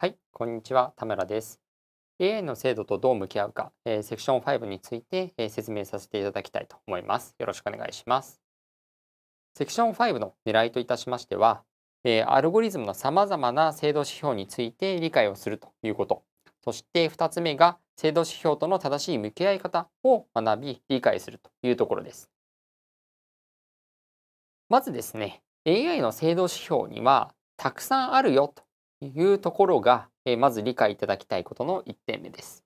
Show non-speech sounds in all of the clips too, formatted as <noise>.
はい、こんにちは、田村です。AI の制度とどう向き合うか、えー、セクション5について、えー、説明させていただきたいと思います。よろしくお願いします。セクション5の狙いといたしましては、えー、アルゴリズムの様々な制度指標について理解をするということ、そして2つ目が制度指標との正しい向き合い方を学び、理解するというところです。まずですね、AI の制度指標にはたくさんあるよというところが、えまず理解いただきたいことの1点目です。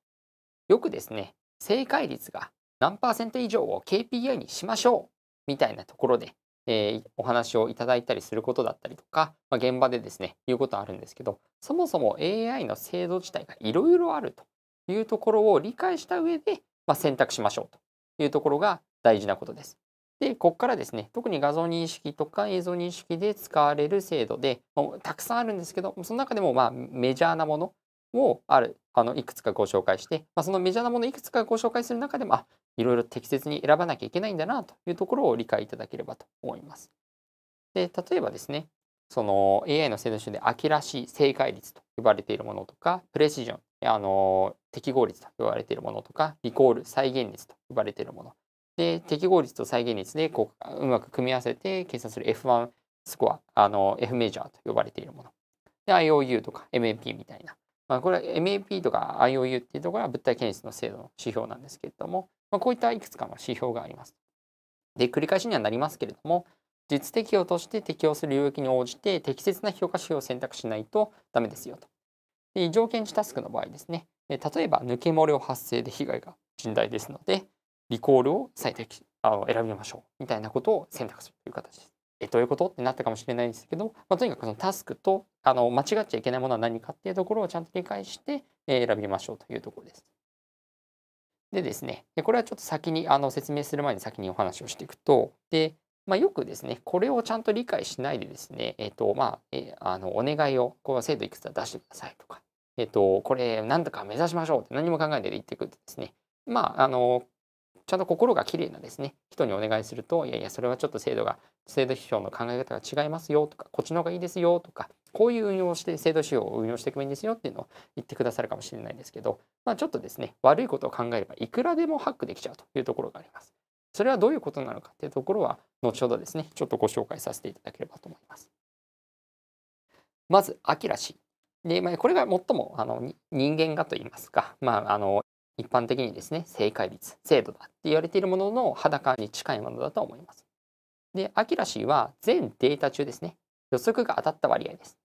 よくですね、正解率が何パーセント以上を KPI にしましょうみたいなところで、えー、お話をいただいたりすることだったりとか、まあ、現場でですね、いうことあるんですけど、そもそも AI の制度自体がいろいろあるというところを理解した上で、まあ、選択しましょうというところが大事なことです。で、ここからですね、特に画像認識とか映像認識で使われる制度で、もうたくさんあるんですけど、その中でもまあメジャーなものをある、あの、いくつかご紹介して、まあ、そのメジャーなものいくつかご紹介する中でも、いろいろ適切に選ばなきゃいけないんだなというところを理解いただければと思います。で、例えばですね、その AI の制度集で秋らしい正解率と呼ばれているものとか、プレシジョン、あの、適合率と呼ばれているものとか、リコール、再現率と呼ばれているもの。で、適合率と再現率でこううまく組み合わせて計算する F1 スコア、あの F メジャーと呼ばれているもの。で、IOU とか MAP みたいな。まあ、これは MAP とか IOU っていうところは物体検出の精度の指標なんですけれども、まあ、こういったいくつかの指標があります。で、繰り返しにはなりますけれども、実適用として適用する領域に応じて適切な評価指標を選択しないとダメですよと。で、異常検知タスクの場合ですね、例えば抜け漏れを発生で被害が甚大ですので、リコールを最適あの選びましょうみたいなことを選択するという形です。えどういうことってなったかもしれないんですけど、まあ、とにかくそのタスクとあの間違っちゃいけないものは何かっていうところをちゃんと理解して、え選びましょうというところです。でですね、でこれはちょっと先にあの説明する前に先にお話をしていくと、でまあ、よくですね、これをちゃんと理解しないでですね、えっ、ー、と、まあ、えー、あの、お願いを、この制度いくつか出してくださいとか、えっ、ー、と、これ、なんとか目指しましょうって何も考えないで言ってくるとですね、まあ、あの、ちゃんと心がきれいなですね人にお願いするといやいやそれはちょっと制度が制度指標の考え方が違いますよとかこっちの方がいいですよとかこういう運用をして制度指標を運用していくべきんですよっていうのを言ってくださるかもしれないですけど、まあ、ちょっとですね悪いことを考えればいくらでもハックできちゃうというところがあります。それはどういうことなのかっていうところは後ほどですねちょっとご紹介させていただければと思います。まずアキラ氏で、まあ、これが最もあの人間がといいますか、まあ、あの一般的にですね正解率精度だって言われているものの裸に近いものだと思います。でアキラシーは全データ中ですね予測が当たった割合です。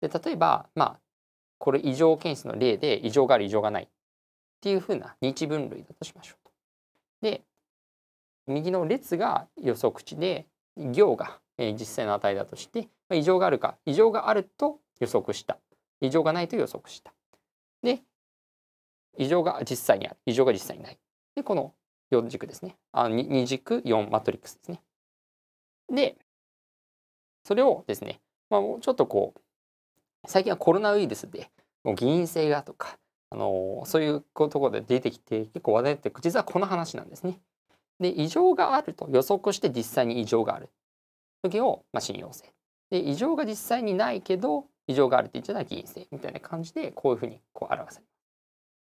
で例えばまあこれ異常検出の例で異常がある異常がないっていうふうな日分類だとしましょうで右の列が予測値で行が、え実際の値だとして、ま異常があるか異常があると予測した異常がないと予測したで異常が実際にある異常が実際にないでこの4軸ですねあ 2, 軸4マトリックスですねでそれをですね、まあ、ちょっとこう最近はコロナウイルスでもう議員制がとか、あのー、そういうところで出てきて結構話題になって実はこの話なんですね。で異常があると予測して実際に異常がある時を、まあ、信用性で異常が実際にないけど異常があるって言っちゃ議員性みたいな感じでこういうふうにこう表される。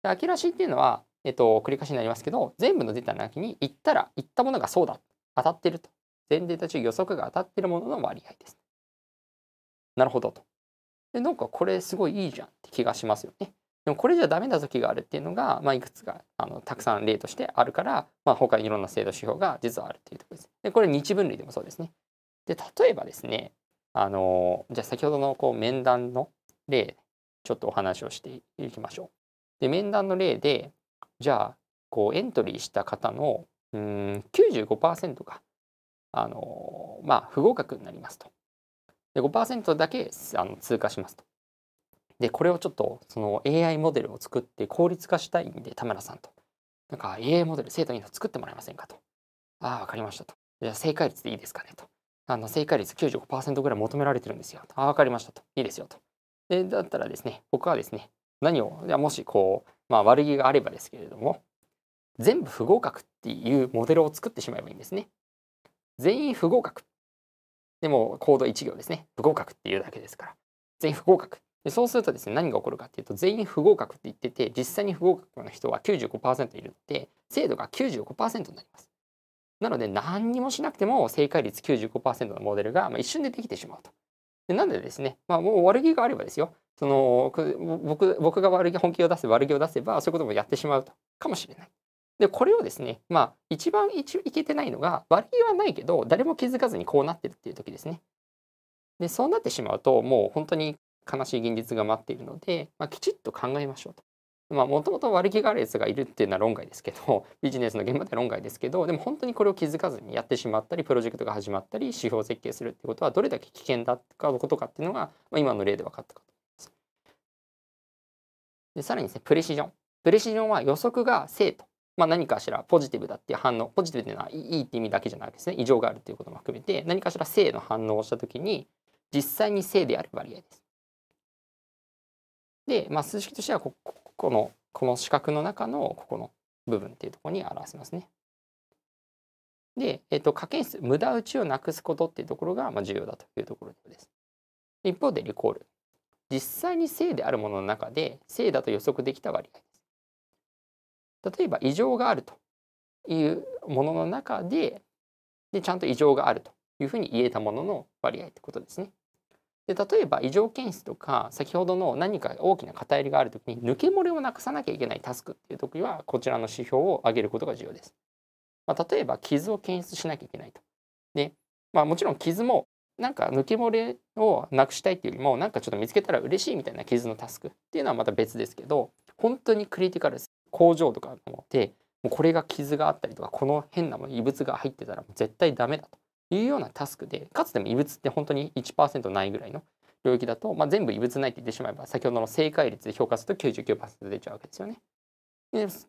で明らしっていうのは、えっと、繰り返しになりますけど全部のデータの中に行ったら行ったものがそうだ当たってると全データ中予測が当たってるものの割合です。なるほどと。でなんかこれすごいいいじゃんって気がしますよね。でもこれじゃダメな時があるっていうのが、まあ、いくつかあのたくさん例としてあるから、まあ、他にいろんな制度指標が実はあるっていうところです。でこれ日分類でもそうですね。で例えばですねあのじゃあ先ほどのこう面談の例ちょっとお話をしていきましょうで面談の例でじゃあこうエントリーした方のうん95%があのまあ不合格になりますと。で5%だけあの通過しますと。でこれをちょっとその AI モデルを作って効率化したいんで田村さんと。なんか AI モデル生徒に作ってもらえませんかと。ああ分かりましたと。じゃあ正解率でいいですかねと。あの正解率95%ぐらい求められてるんですよと。ああ分かりましたと。いいですよと。でだったらですね僕はですね何をじゃあもしこう、まあ、悪気があればですけれども全部不合格っていうモデルを作ってしまえばいいんですね。全員不合格。でもコード1行ですね。不合格っていうだけですから。全員不合格。でそうするとですね何が起こるかっていうと全員不合格って言ってて実際に不合格の人は95%いるので精度が95%になります。なので何にもしなくても正解率95%のモデルが、ま一瞬でできてしまうと。でなんでですね、まあ、もう悪気があればですよその僕僕が悪気本気を出せば悪気を出せばそういうこともやってしまうとかもしれない。でこれをですねまあ一番いけてないのが悪気はないけど誰も気づかずにこうなってるっていう時ですね。でそうなってしまうともう本当に悲しい現実が待っているので、まあ、きちっと考えましょうと。まあもともと悪気があるやつがいるっていうのは論外ですけど <laughs> ビジネスの現場で論外ですけどでも本当にこれを気づかずにやってしまったりプロジェクトが始まったり指標設計するってことはどれだけ危険だったことかっていうのが、まあ、今の例で分かったかとでさらにですねプレシジョンプレシジョンは予測が正と、まあ、何かしらポジティブだっていう反応ポジティブっていうのはいいって意味だけじゃなくてですね異常があるっていうことも含めて何かしら正の反応をした時に実際に正である割合です。で、まあ、数式としてはここのこの四角の中のここの部分っていうところに表せますね。で、えっと、可検数、無駄打ちをなくすことっていうところがま重要だというところです。一方でリコール。実際に性であるものの中で性だと予測できた割合です。例えば異常があるというものの中ででちゃんと異常があるというふうに言えたものの割合ってことですね。で例えば異常検出とか先ほどの何か大きな偏りがある時に抜け漏れをなくさなきゃいけないタスクっていう時はこちらの指標を上げることが重要です。まあ、例えば傷を検出しなきゃいけないと。でまあ、もちろん傷もなんか抜け漏れをなくしたいっていうよりもなんかちょっと見つけたら嬉しいみたいな傷のタスクっていうのはまた別ですけど本当にクリティカルです工場とかのでもうこれが傷があったりとかこの変な異物が入ってたらもう絶対ダメだというようなタスクでかつても異物って本当に1%ないぐらいの領域だと、まあ、全部異物ないって言ってしまえば先ほどの正解率で評価すると99%出ちゃうわけですよね。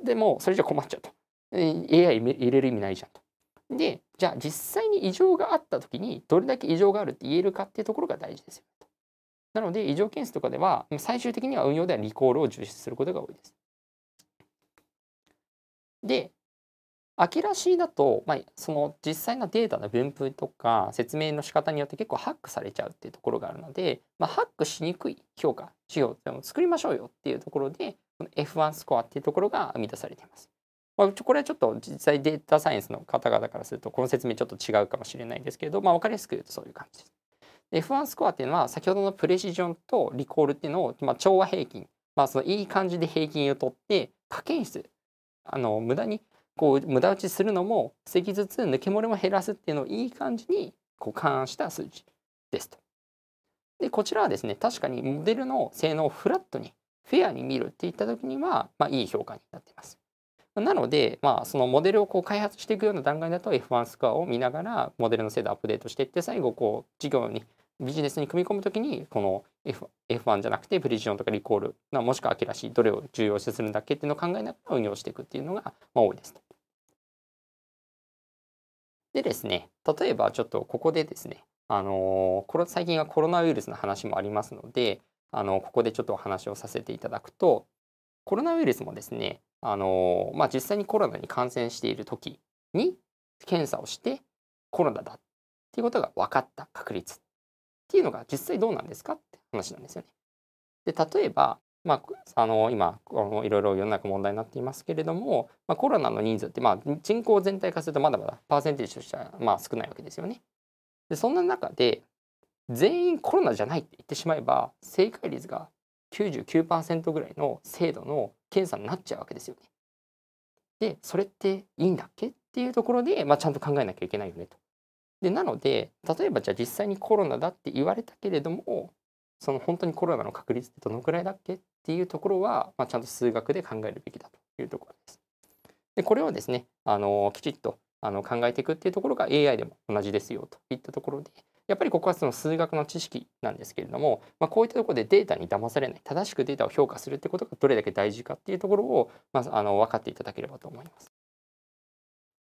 でもそれじゃ困っちゃうと。AI 入れる意味ないじゃんと。でじゃあ実際に異常があった時にどれだけ異常があるって言えるかっていうところが大事ですよと。なので異常件数とかでは最終的には運用ではリコールを重視することが多いです。で秋らしいだと、まあ、その実際のデータの分布とか説明の仕方によって結構ハックされちゃうっていうところがあるので、まあ、ハックしにくい評価指標っていうのを作りましょうよっていうところでこの F1 スコアっていうところが生み出されています。まあ、これはちょっと実際データサイエンスの方々からするとこの説明ちょっと違うかもしれないんですけれど、まあ、分かりやすく言うとそういう感じです。F1 スコアっていうのは先ほどのプレシジョンとリコールっていうのを、まあ、調和平均、まあ、そのいい感じで平均を取って加減室あの無駄にこう無駄打ちするのも積ずつ抜け漏れも減らすっていうのをいい感じにこう勘案した数値ですと。でこちらはですね確かにモデルの性能をフラットにフェアに見るっていった時には、まあ、いい評価になっています。なので、まあ、そのモデルをこう開発していくような段階だと F1 スコアを見ながらモデルの精度アップデートしていって最後こう事業にビジネスに組み込むときにこの F 1じゃなくてプリジオンとかリコールなもしくは秋らしいどれを重要視するんだっけっていうのを考えながら運用していくっていうのが、まあ、多いです。でですね例えばちょっとここでですねあの最近はコロナウイルスの話もありますのであのここでちょっとお話をさせていただくとコロナウイルスもですねあのまあ、実際にコロナに感染している時に検査をしてコロナだっていうことが分かった確率っていうのが実際どうなんですかって話なんですよね。で例えば、まあ、あの今いろいろ世の中問題になっていますけれども、まあ、コロナの人数って、まあ、人口全体化するとまだまだパーセンテージとしてはまあ少ないわけですよね。でそんな中で全員コロナじゃないって言ってしまえば正解率が99%ぐらいの精度の検査になっちゃうわけですよね。でそれっていいんだっけっていうところで、まあ、ちゃんと考えなきゃいけないよねと。でなので例えばじゃあ実際にコロナだって言われたけれどもその本当にコロナの確率ってどのくらいだっけっていうところは、まあ、ちゃんと数学で考えるべきだというところです。でこれをですねあのきちっとあの考えていくっていうところが AI でも同じですよといったところで、やっぱりここはその数学の知識なんですけれども、まあ、こういったところでデータに騙されない正しくデータを評価するってことがどれだけ大事かっていうところを、まあ、あの分かっていただければと思います。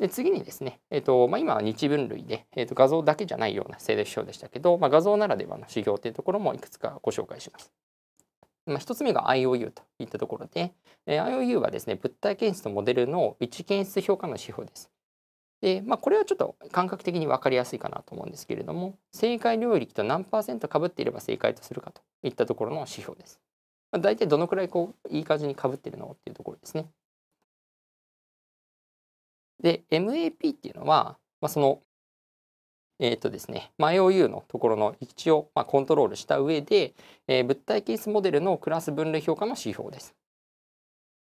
で次にですね、えーとまあ、今は日分類で、えー、と画像だけじゃないような性別指標でしたけど、まあ、画像ならではの指標というところもいくつかご紹介します。まあ、1つ目が IOU といったところで、えー、IOU はですね物体検出とモデルの一置検出評価の指標です。で、まあ、これはちょっと感覚的に分かりやすいかなと思うんですけれども正解領域と何パーセントかぶっていれば正解とするかといったところの指標です。まあ、大体どのくらいこういい感じにかぶってるのっていうところですね。で MAP っていうのは、まあ、そのえーとですね、MyOU のところの位置を、まあ、コントロールした上で、えー、物体ケースモデルのクラス分類評価の指標です。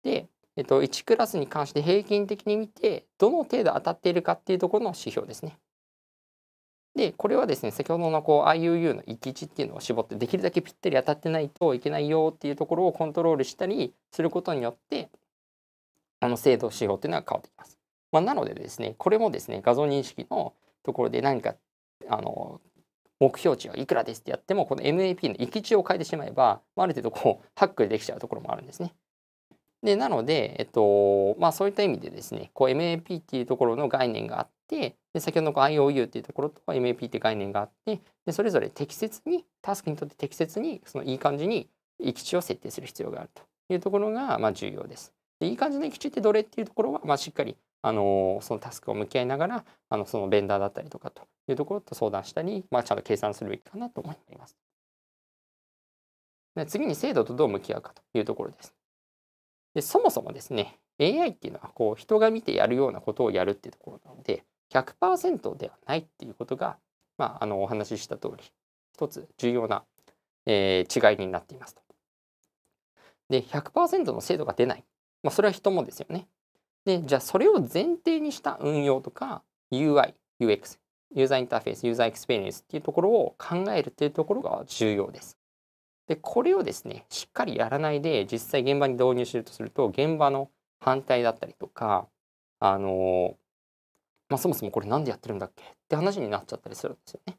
で、えっと、1クラスに関して平均的に見てどの程度当たっているかっていうところの指標ですね。でこれはですね先ほどのこう IUU の行きっていうのを絞ってできるだけぴったり当たってないといけないよっていうところをコントロールしたりすることによってあの精度指標っていうのは変わってきます。まあ、なのでですねこれもですね画像認識のところで何かあの目標値はいくらですってやってもこの MAP の行きを変えてしまえば、まあ、ある程度こうハックでできちゃうところもあるんですね。でなので、えっとまあ、そういった意味でですねこう MAP っていうところの概念があってで先ほどの IOU っていうところと MAP って概念があってでそれぞれ適切にタスクにとって適切にそのいい感じに域値を設定する必要があるというところが、まあ、重要です。でいい感じの域値ってどれっていうところは、まあ、しっかりあのそのタスクを向き合いながらあのそのベンダーだったりとかというところと相談したり、まあ、ちゃんと計算するべきかなと思います。で次に制度とどう向き合うかというところです。でそもそもですね AI っていうのはこう人が見てやるようなことをやるっていうところなので100%ではないっていうことが、まあ、あのお話しした通り一つ重要な、えー、違いになっていますと。で100%の精度が出ない、まあ、それは人もですよね。でじゃあそれを前提にした運用とか UI、UX、ユーザーインターフェース、ユーザーエクスペリエンスっていうところを考えるっていうところが重要です。でこれをですねしっかりやらないで実際現場に導入するとすると現場の反対だったりとかあのまあ、そもそもこれ何でやってるんだっけって話になっちゃったりするんですよね。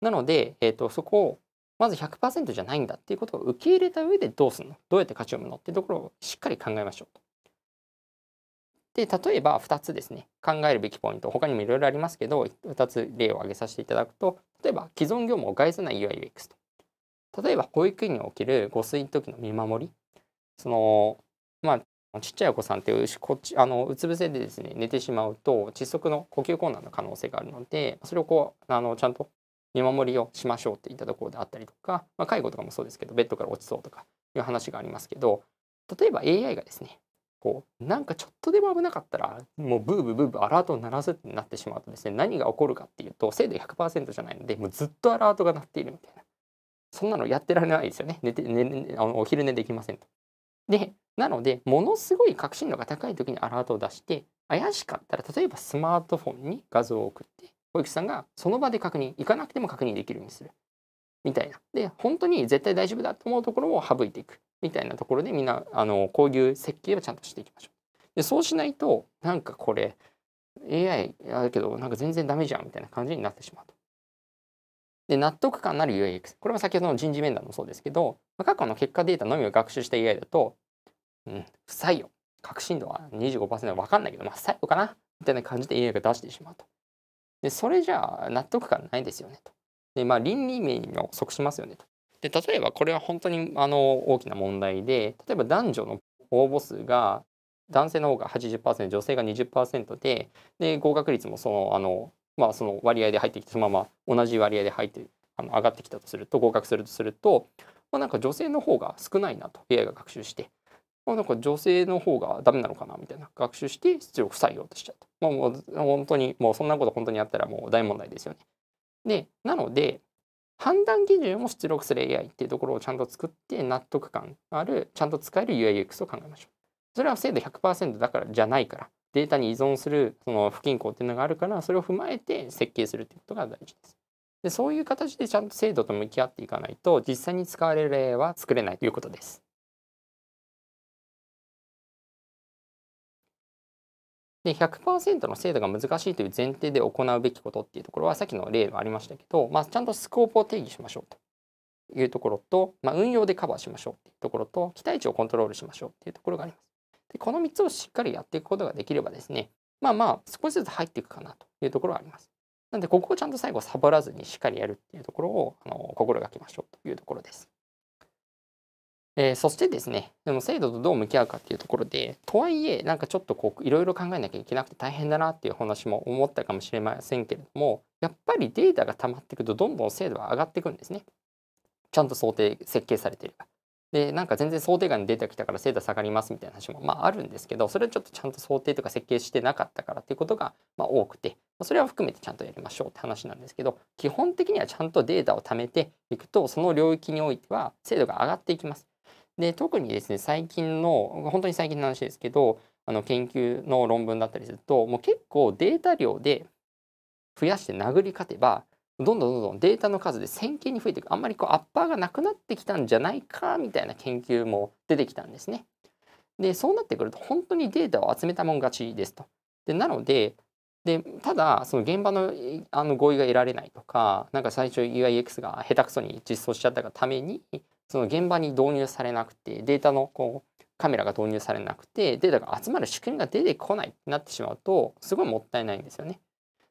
なので、えーと、そこをまず100%じゃないんだっていうことを受け入れた上でどうするのどうやって勝ちを生むのっていうところをしっかり考えましょうで例えば2つですね考えるべきポイント他にもいろいろありますけど2つ例を挙げさせていただくと例えば既存業務を害さない UIUX と例えば保育園における誤睡の時の見守りそのまあちっちゃいお子さんってこっちあのうつ伏せでですね寝てしまうと窒息の呼吸困難の可能性があるのでそれをこうあのちゃんと見守りをしましょうっていったところであったりとか、まあ、介護とかもそうですけどベッドから落ちそうとかいう話がありますけど例えば AI がですねこうなんかちょっとでも危なかったらもうブーブーブーブーアラートを鳴らすってなってしまうとですね何が起こるかっていうと精度100%じゃないのでもうずっとアラートが鳴っているみたいなそんなのやってられないですよね。寝て寝あのお昼寝できませんと。で、なので、ものすごい確信度が高い時にアラートを出して、怪しかったら、例えばスマートフォンに画像を送って、保育士さんがその場で確認、行かなくても確認できるようにする。みたいな。で、本当に絶対大丈夫だと思うところを省いていく。みたいなところで、みんな、あの、こういう設計をちゃんとしていきましょう。で、そうしないと、なんかこれ、AI るけど、なんか全然ダメじゃんみたいな感じになってしまうと。で、納得感のある u x これは先ほどの人事面談もそうですけど、過去の結果データのみを学習した AI だと、うん、不採用。確信度は25%わかんないけど、まあ、不採用かなみたいな感じで AI が出してしまうと。で、それじゃあ納得感ないですよねと。で、まあ、倫理面を即しますよねと。で、例えばこれは本当にあの大きな問題で、例えば男女の応募数が男性の方が80%女性が20%でで合格率もそのあのまあ、その割合で入ってきてそのまま同じ割合で入ってあの上がってきたとすると合格するとすると、まあ、なんか女性の方が少ないなと AI が学習して、まあ、なんか女性の方がダメなのかなみたいな学習して出力採用としちゃう,、と、まあ、もう本当にもうそんなこと本当にあったらもう大問題ですよね。でなので判断基準を出力する AI っていうところをちゃんと作って納得感あるちゃんと使える UIUX を考えましょう。それは精度100%だからじゃないからデータに依存するその不均衡っていうのがあるからそれを踏まえて設計するっていうことが大事です。でそういう形でちゃんと制度と向き合っていかないと実際に使われる例は作れないということです。で100%の制度が難しいという前提で行うべきことっていうところはさっきの例もありましたけど、まあ、ちゃんとスコープを定義しましょうというところと、まあ、運用でカバーしましょうっていうところと期待値をコントロールしましょうっていうところがあります。でこの3つをしっかりやっていくことができればですねまあまあ少しずつ入っていくかなというところはあります。なのでここをちゃんと最後サボらずにしっかりやるっていうところをあの心がけましょうというところです。えー、そしてですねでも制度とどう向き合うかっていうところでとはいえなんかちょっとこういろいろ考えなきゃいけなくて大変だなっていう話も思ったかもしれませんけれどもやっぱりデータが溜まっていくとどんどん精度は上がっていくんですね。ちゃんと想定設計されていれば。でなんか全然想定外のデータ来たから精度下がりますみたいな話も、まあ、あるんですけどそれはちょっとちゃんと想定とか設計してなかったからっていうことが、まあ、多くてそれは含めてちゃんとやりましょうって話なんですけど基本的にはちゃんとデータを貯めていくとその領域においては精度が上がっていきます。で特にですね最近の本当に最近の話ですけどあの研究の論文だったりするともう結構データ量で増やして殴り勝てばどんどんどんどんデータの数で線形に増えていくあんまりこうアッパーがなくなってきたんじゃないかみたいな研究も出てきたんですね。でそうなってくると本当にデータを集めたもん勝ちですと。でなのででただその現場のあの合意が得られないとかなんか最初 UIX が下手くそに実装しちゃったがためにその現場に導入されなくてデータのこうカメラが導入されなくてデータが集まる仕組みが出てこないってなってしまうとすごいもったいないんですよね。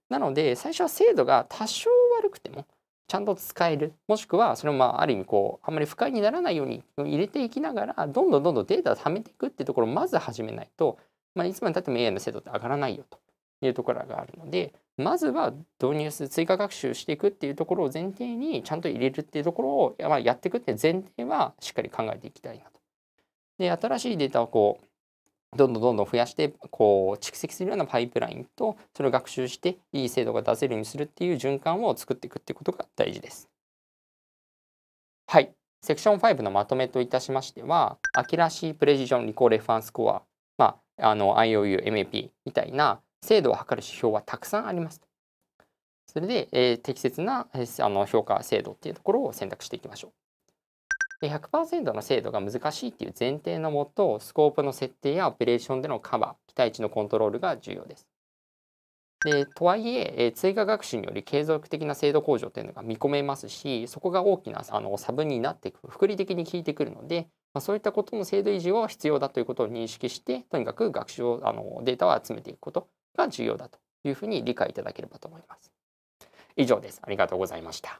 なので最初は精度が多少悪くてもちゃんと使えるもしくはそれもまあある意味こうあんまり不快にならないように入れていきながらどんどんどんどんデータを貯めていくっていうところをまず始めないと、まあ、いつまでたっても AI の精度って上がらないよというところがあるのでまずは導入する追加学習していくっていうところを前提にちゃんと入れるっていうところをやっていくっていう前提はしっかり考えていきたいなと。で新しいデータをこうどんどんどんどん増やしてこう蓄積するようなパイプラインとそれを学習していい精度が出せるようにするっていう循環を作っていくっていうことが大事です。はい。セクション5のまとめといたしましては、アキラシー、プレジジョン、リコー、レファンスコア、まあ、の、IOU、MAP みたいな精度を測る指標はたくさんありますそれで、えー、適切な、えあの評価精度っていうところを選択していきましょう。で100%の精度が難しいっていう前提のもとスコープの設定やオペレーションでのカバー期待値のコントロールが重要です。でとはいええ追加学習により継続的な精度向上というのが見込めますしそこが大きなあの差分になっていく複利的に効いてくるので、まあ、そういったことの精度維持を必要だということを認識してとにかく学習をあのデータを集めていくことが重要だというふうに理解いただければと思います。以上です。ありがとうございました。